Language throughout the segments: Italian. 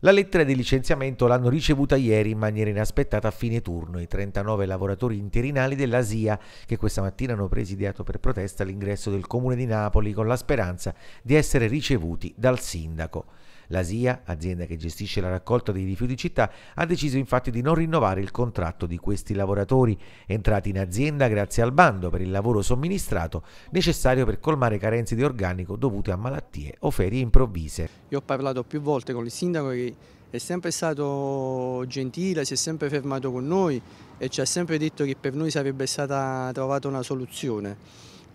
La lettera di licenziamento l'hanno ricevuta ieri in maniera inaspettata a fine turno i 39 lavoratori interinali dell'ASIA che questa mattina hanno presidiato per protesta all'ingresso del comune di Napoli con la speranza di essere ricevuti dal sindaco. La SIA, azienda che gestisce la raccolta dei rifiuti città, ha deciso infatti di non rinnovare il contratto di questi lavoratori, entrati in azienda grazie al bando per il lavoro somministrato necessario per colmare carenze di organico dovute a malattie o ferie improvvise. Io ho parlato più volte con il sindaco che è sempre stato gentile, si è sempre fermato con noi e ci ha sempre detto che per noi sarebbe stata trovata una soluzione.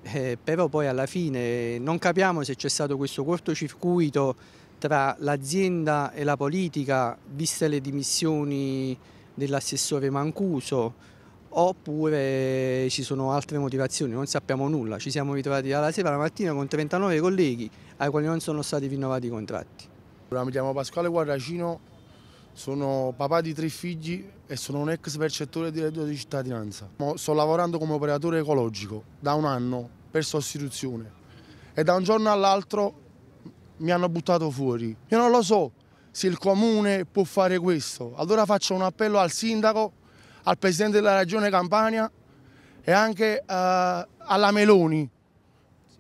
Eh, però poi alla fine non capiamo se c'è stato questo cortocircuito tra l'azienda e la politica, viste le dimissioni dell'assessore Mancuso, oppure ci sono altre motivazioni, non sappiamo nulla. Ci siamo ritrovati dalla sera alla mattina con 39 colleghi ai quali non sono stati rinnovati i contratti. mi chiamo Pasquale Guarracino, sono papà di tre figli e sono un ex percettore di reddito di cittadinanza. Sto lavorando come operatore ecologico da un anno per sostituzione e da un giorno all'altro mi hanno buttato fuori. Io non lo so se il comune può fare questo. Allora faccio un appello al sindaco, al presidente della regione Campania e anche uh, alla Meloni,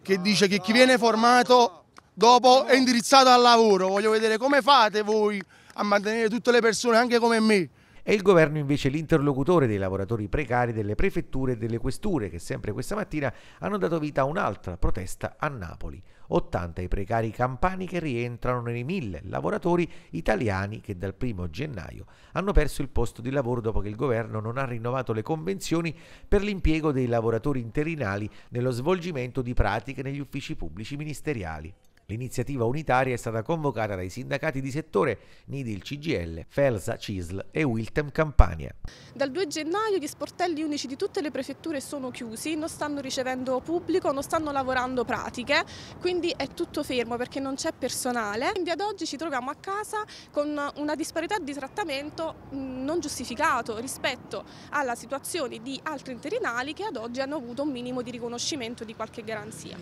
che dice che chi viene formato dopo è indirizzato al lavoro. Voglio vedere come fate voi a mantenere tutte le persone, anche come me, è il governo invece l'interlocutore dei lavoratori precari delle prefetture e delle questure che sempre questa mattina hanno dato vita a un'altra protesta a Napoli. 80 i precari campani che rientrano nei mille lavoratori italiani che dal 1 gennaio hanno perso il posto di lavoro dopo che il governo non ha rinnovato le convenzioni per l'impiego dei lavoratori interinali nello svolgimento di pratiche negli uffici pubblici ministeriali. L'iniziativa unitaria è stata convocata dai sindacati di settore Nidil CGL, Felsa CISL e Wiltem Campania. Dal 2 gennaio gli sportelli unici di tutte le prefetture sono chiusi, non stanno ricevendo pubblico, non stanno lavorando pratiche, quindi è tutto fermo perché non c'è personale. Quindi ad oggi ci troviamo a casa con una disparità di trattamento mm, non giustificato rispetto alla situazione di altri interinali che ad oggi hanno avuto un minimo di riconoscimento di qualche garanzia.